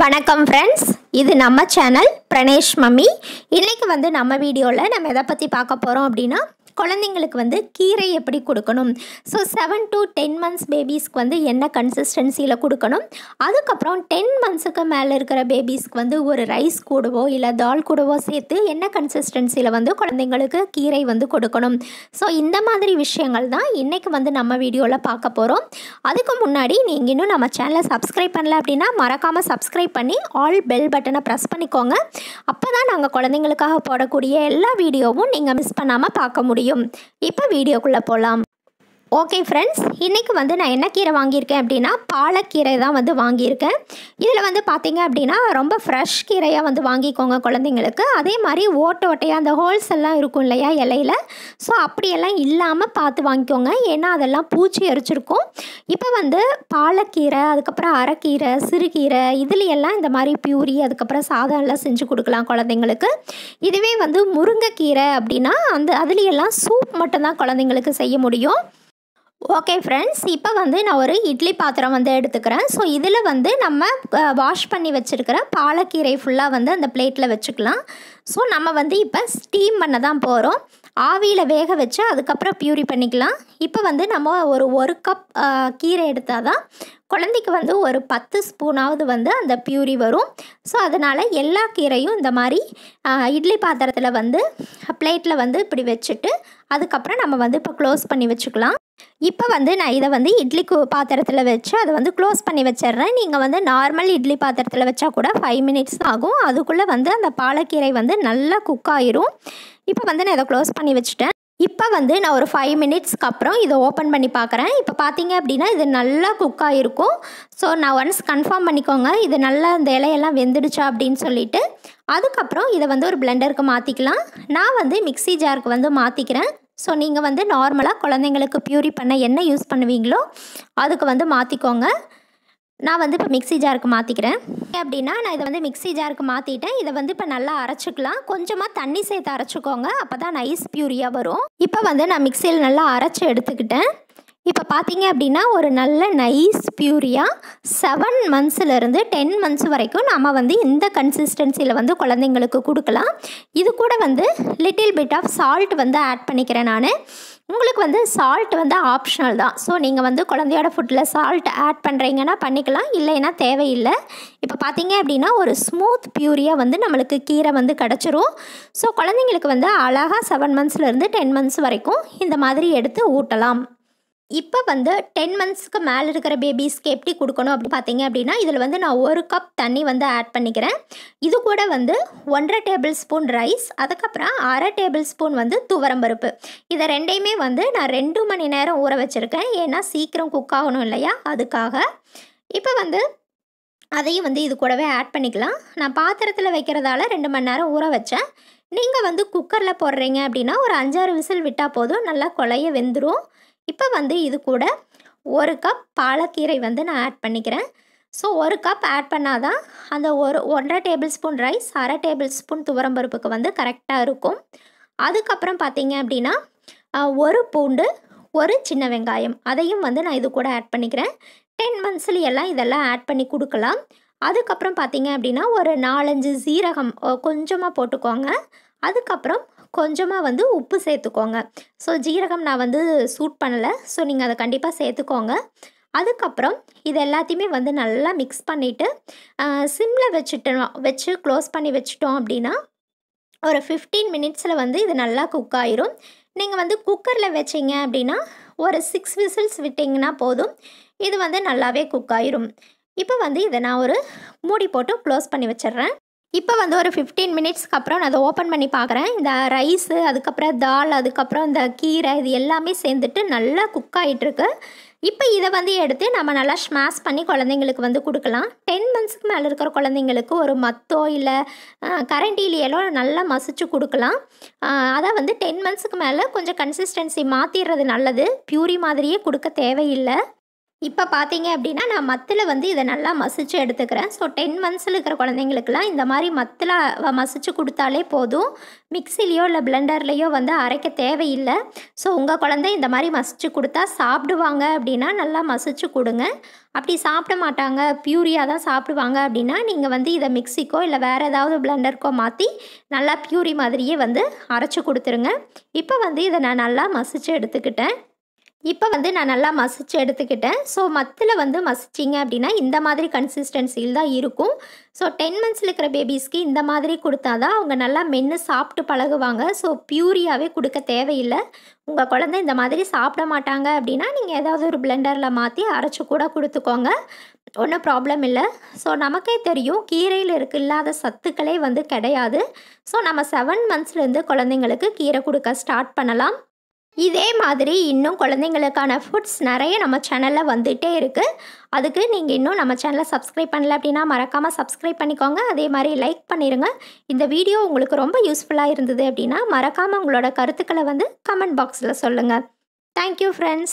வணக்கம் ஃப்ரெண்ட்ஸ் இது நம்ம சேனல் பிரணேஷ் மம்மி இன்றைக்கு வந்து நம்ம வீடியோவில் நம்ம எதை பற்றி பார்க்க போகிறோம் அப்படின்னா குழந்தைங்களுக்கு வந்து கீரை எப்படி கொடுக்கணும் so seven to ten months பேபிஸ்க்கு வந்து என்ன கன்சிஸ்டன்சியில் கொடுக்கணும் அதுக்கப்புறம் டென் மந்த்ஸுக்கு மேலே இருக்கிற பேபிஸ்க்கு வந்து ஒரு ரைஸ் கூடவோ இல்லை தால் கூடவோ சேர்த்து என்ன கன்சிஸ்டன்சியில் வந்து குழந்தைங்களுக்கு கீரை வந்து கொடுக்கணும் ஸோ இந்த மாதிரி விஷயங்கள் தான் இன்றைக்கி வந்து நம்ம வீடியோவில் பார்க்க போகிறோம் அதுக்கு முன்னாடி நீங்கள் இன்னும் நம்ம சேனலை சப்ஸ்கிரைப் பண்ணல அப்படின்னா மறக்காமல் சப்ஸ்கிரைப் பண்ணி ஆல் பெல் பட்டனை ப்ரெஸ் பண்ணிக்கோங்க அப்போ தான் நாங்கள் குழந்தைங்களுக்காக போடக்கூடிய எல்லா வீடியோவும் நீங்கள் மிஸ் பண்ணாமல் பார்க்க முடியும் முடியும் இப்போ வீடியோக்குள்ளே போகலாம் ஓகே ஃப்ரெண்ட்ஸ் இன்றைக்கி வந்து நான் என்ன கீரை வாங்கியிருக்கேன் அப்படின்னா பாலக்கீரை தான் வந்து வாங்கியிருக்கேன் இதில் வந்து பார்த்திங்க அப்படின்னா ரொம்ப ஃப்ரெஷ் கீரையாக வந்து வாங்கிக்கோங்க குழந்தைங்களுக்கு அதே மாதிரி ஓட்ட ஓட்டையாக அந்த ஹோல்ஸ் எல்லாம் இருக்கும் இல்லையா இலையில் ஸோ அப்படியெல்லாம் இல்லாமல் பார்த்து வாங்கிக்கோங்க ஏன்னா அதெல்லாம் பூச்சி அரிச்சிருக்கும் இப்போ வந்து பாலக்கீரை அதுக்கப்புறம் அரைக்கீரை சிறுகீரை இதுலையெல்லாம் இந்த மாதிரி பியூரி அதுக்கப்புறம் சாதம் எல்லாம் செஞ்சு கொடுக்கலாம் குழந்தைங்களுக்கு இதுவே வந்து முருங்கைக்கீரை அப்படின்னா அந்த அதுலையெல்லாம் சூப் மட்டும்தான் குழந்தைங்களுக்கு செய்ய முடியும் ஓகே ஃப்ரெண்ட்ஸ் இப்போ வந்து நான் ஒரு இட்லி பாத்திரம் வந்து எடுத்துக்கிறேன் ஸோ இதில் வந்து நம்ம வாஷ் பண்ணி வச்சுருக்கிற பாலக்கீரை ஃபுல்லாக வந்து அந்த பிளேட்டில் வச்சுக்கலாம் ஸோ நம்ம வந்து இப்போ ஸ்டீம் பண்ண தான் போகிறோம் ஆவியில் வேக வச்சு அதுக்கப்புறம் பியூரி பண்ணிக்கலாம் இப்போ வந்து நம்ம ஒரு ஒரு கப் கீரை எடுத்தால் தான் குழந்தைக்கு வந்து ஒரு பத்து ஸ்பூனாவது வந்து அந்த பியூரி வரும் ஸோ அதனால் எல்லா கீரையும் இந்த மாதிரி இட்லி பாத்திரத்தில் வந்து பிளேட்டில் வந்து இப்படி வச்சுட்டு அதுக்கப்புறம் நம்ம வந்து இப்போ க்ளோஸ் பண்ணி வச்சுக்கலாம் இப்போ வந்து நான் இதை வந்து இட்லி பாத்திரத்தில் வச்சு அதை வந்து க்ளோஸ் பண்ணி வச்சிடுறேன் நீங்கள் வந்து நார்மல் இட்லி பாத்திரத்தில் வச்சா கூட ஃபைவ் மினிட்ஸ் ஆகும் அதுக்குள்ளே வந்து அந்த பாலக்கீரை வந்து நல்லா குக் ஆயிரும் இப்போ வந்து நான் இதை க்ளோஸ் பண்ணி வச்சுட்டேன் இப்போ வந்து நான் ஒரு ஃபைவ் மினிட்ஸ்க்கு அப்புறம் இதை ஓப்பன் பண்ணி பார்க்குறேன் இப்போ பார்த்தீங்க அப்படின்னா இது நல்லா குக் ஆகிருக்கும் ஸோ நான் ஒன்ஸ் கன்ஃபார்ம் பண்ணிக்கோங்க இது நல்லா இந்த இலையெல்லாம் வெந்துடுச்சா அப்படின்னு சொல்லிட்டு அதுக்கப்புறம் இதை வந்து ஒரு பிளெண்டருக்கு மாற்றிக்கலாம் நான் வந்து மிக்சி ஜாருக்கு வந்து மாற்றிக்கிறேன் ஸோ நீங்கள் வந்து நார்மலாக குழந்தைங்களுக்கு பியூரி பண்ண என்ன யூஸ் பண்ணுவீங்களோ அதுக்கு வந்து மாற்றிக்கோங்க நான் வந்து இப்போ மிக்சி ஜாருக்கு மாற்றிக்கிறேன் அப்படின்னா நான் இதை வந்து மிக்சி ஜாருக்கு மாற்றிட்டேன் இதை வந்து இப்போ நல்லா அரைச்சிக்கலாம் கொஞ்சமாக தண்ணி சேர்த்து அரைச்சிக்கோங்க அப்போ தான் நைஸ் பியூரியாக வரும் இப்போ வந்து நான் மிக்சியில் நல்லா அரைச்சி எடுத்துக்கிட்டேன் இப்போ பார்த்தீங்க அப்படின்னா ஒரு நல்ல நைஸ் பியூரியாக செவன் மந்த்ஸ்லேருந்து டென் மந்த்ஸ் வரைக்கும் நம்ம வந்து இந்த கன்சிஸ்டன்சியில் வந்து குழந்தைங்களுக்கு கொடுக்கலாம் இது கூட வந்து லிட்டில் பிட் ஆஃப் சால்ட் வந்து ஆட் பண்ணிக்கிறேன் நான் உங்களுக்கு வந்து சால்ட் வந்து ஆப்ஷனல் தான் ஸோ நீங்கள் வந்து குழந்தையோட ஃபுட்டில் சால்ட் ஆட் பண்ணுறீங்கன்னா பண்ணிக்கலாம் இல்லைன்னா தேவையில்லை இப்போ பார்த்தீங்க அப்படின்னா ஒரு ஸ்மூத் பியூரியாக வந்து நம்மளுக்கு கீரை வந்து கிடச்சிரும் ஸோ குழந்தைங்களுக்கு வந்து அழகாக செவன் மந்த்ஸ்லேருந்து டென் மந்த்ஸ் வரைக்கும் இந்த மாதிரி எடுத்து ஊட்டலாம் இப்போ வந்து டென் மந்த்ஸ்க்கு மேலே இருக்கிற பேபிஸ்க்கு எப்படி கொடுக்கணும் அப்படி பார்த்தீங்க அப்படின்னா இதில் வந்து நான் ஒரு கப் தண்ணி வந்து ஆட் பண்ணிக்கிறேன் இது கூட வந்து ஒன்றரை டேபிள் ஸ்பூன் ரைஸ் அதுக்கப்புறம் அரை டேபிள் ஸ்பூன் வந்து துவரம்பருப்பு இதை ரெண்டையுமே வந்து நான் ரெண்டு மணி நேரம் ஊற வச்சுருக்கேன் ஏன்னா சீக்கிரம் குக் ஆகணும் இல்லையா அதுக்காக இப்போ வந்து அதையும் வந்து இது கூடவே ஆட் பண்ணிக்கலாம் நான் பாத்திரத்தில் வைக்கிறதால ரெண்டு மணி நேரம் ஊற வச்சேன் நீங்கள் வந்து குக்கரில் போடுறீங்க அப்படின்னா ஒரு அஞ்சாறு விசில் விட்டால் போதும் நல்லா கொலையை வெந்துடும் இப்போ வந்து இது கூட ஒரு கப் பாலக்கீரை வந்து நான் ஆட் பண்ணிக்கிறேன் ஸோ ஒரு கப் ஆட் பண்ணால் தான் அந்த ஒரு ஒன்றரை டேபிள் ஸ்பூன் ரைஸ் அரை டேபிள் ஸ்பூன் துவரம்பருப்புக்கு வந்து கரெக்டாக இருக்கும் அதுக்கப்புறம் பார்த்தீங்க அப்படின்னா ஒரு பூண்டு ஒரு சின்ன வெங்காயம் அதையும் வந்து நான் இது கூட ஆட் பண்ணிக்கிறேன் டென் எல்லாம் இதெல்லாம் ஆட் பண்ணி கொடுக்கலாம் அதுக்கப்புறம் பார்த்தீங்க அப்படின்னா ஒரு நாலஞ்சு சீரகம் கொஞ்சமாக போட்டுக்கோங்க அதுக்கப்புறம் கொஞ்சமாக வந்து உப்பு சேர்த்துக்கோங்க ஸோ ஜீரகம் நான் வந்து சூட் பண்ணலை ஸோ நீங்கள் அதை கண்டிப்பாக சேர்த்துக்கோங்க அதுக்கப்புறம் இது எல்லாத்தையுமே வந்து நல்லா மிக்ஸ் பண்ணிவிட்டு சிம்மில் வச்சுட்டோம் வச்சு க்ளோஸ் பண்ணி வச்சுட்டோம் அப்படின்னா ஒரு ஃபிஃப்டீன் மினிட்ஸில் வந்து இது நல்லா குக் ஆயிரும் நீங்கள் வந்து குக்கரில் வச்சிங்க அப்படின்னா ஒரு சிக்ஸ் விசில்ஸ் விட்டிங்கன்னா போதும் இது வந்து நல்லாவே குக் ஆயிரும் இப்போ வந்து இதை நான் ஒரு மூடி போட்டு க்ளோஸ் பண்ணி வச்சிட்றேன் இப்போ வந்து ஒரு ஃபிஃப்டீன் மினிட்ஸ்க்கு அப்புறம் நான் அதை ஓப்பன் பண்ணி பார்க்குறேன் இந்த ரைஸு அதுக்கப்புறம் தால் அதுக்கப்புறம் இந்த கீரை இது எல்லாமே சேர்ந்துட்டு நல்லா குக் ஆகிட்டுருக்கு இப்போ இதை வந்து எடுத்து நம்ம நல்லா ஸ்மாஷ் பண்ணி குழந்தைங்களுக்கு வந்து கொடுக்கலாம் டென் மந்த்ஸ்க்கு மேலே இருக்கிற குழந்தைங்களுக்கு ஒரு மத்தோ இல்லை கரண்டிலேயோ நல்லா மசிச்சு கொடுக்கலாம் அதான் வந்து டென் மந்த்ஸுக்கு மேலே கொஞ்சம் கன்சிஸ்டன்சி மாற்றிடுறது நல்லது பியூரி மாதிரியே கொடுக்க தேவையில்லை இப்போ பார்த்தீங்க அப்படின்னா நான் மத்தில் வந்து இதை நல்லா மசிச்சு எடுத்துக்கிறேன் ஸோ டென் மந்த்ஸில் இருக்கிற குழந்தைங்களுக்குலாம் இந்த மாதிரி மத்தில் மசிச்சு கொடுத்தாலே போதும் மிக்சிலேயோ இல்லை பிளெண்டர்லேயோ வந்து அரைக்க தேவையில்லை ஸோ உங்கள் குழந்தை இந்த மாதிரி மசிச்சு கொடுத்தா சாப்பிடுவாங்க அப்படின்னா நல்லா மசிச்சு கொடுங்க அப்படி சாப்பிட மாட்டாங்க பியூரியாக தான் சாப்பிடுவாங்க அப்படின்னா நீங்கள் வந்து இதை மிக்சிக்கோ இல்லை வேறு ஏதாவது பிளெண்டருக்கோ மாற்றி நல்லா பியூரி மாதிரியே வந்து அரைச்சி கொடுத்துருங்க இப்போ வந்து இதை நான் நல்லா மசிச்சு எடுத்துக்கிட்டேன் இப்போ வந்து நான் நல்லா மசிச்சு எடுத்துக்கிட்டேன் ஸோ மத்தில் வந்து மசிச்சிங்க அப்படின்னா இந்த மாதிரி கன்சிஸ்டன்சியில் தான் இருக்கும் ஸோ டென் மந்த்ஸில் இருக்கிற பேபிஸ்க்கு இந்த மாதிரி கொடுத்தா தான் அவங்க நல்லா மென்று சாப்பிட்டு பழகுவாங்க ஸோ பியூரியாகவே கொடுக்க தேவையில்லை உங்கள் குழந்தை இந்த மாதிரி சாப்பிட மாட்டாங்க அப்படின்னா நீங்கள் ஏதாவது ஒரு பிளெண்டரில் மாற்றி அரைச்சி கூட கொடுத்துக்கோங்க ஒன்றும் ப்ராப்ளம் இல்லை ஸோ நமக்கே தெரியும் கீரையில் இருக்க இல்லாத சத்துக்களே வந்து கிடையாது ஸோ நம்ம செவன் மந்த்ஸ்லேருந்து குழந்தைங்களுக்கு கீரை கொடுக்க ஸ்டார்ட் பண்ணலாம் இதே மாதிரி இன்னும் குழந்தைங்களுக்கான ஃபுட்ஸ் நிறைய நம்ம சேனலில் வந்துகிட்டே இருக்குது அதுக்கு நீங்கள் இன்னும் நம்ம சேனலை சப்ஸ்கிரைப் பண்ணல அப்படின்னா மறக்காமல் சப்ஸ்கிரைப் பண்ணிக்கோங்க அதே மாதிரி லைக் பண்ணிடுங்க இந்த வீடியோ உங்களுக்கு ரொம்ப யூஸ்ஃபுல்லாக இருந்தது அப்படின்னா மறக்காமல் உங்களோட கருத்துக்களை வந்து கமெண்ட் பாக்ஸில் சொல்லுங்கள் தேங்க்யூ ஃப்ரெண்ட்ஸ்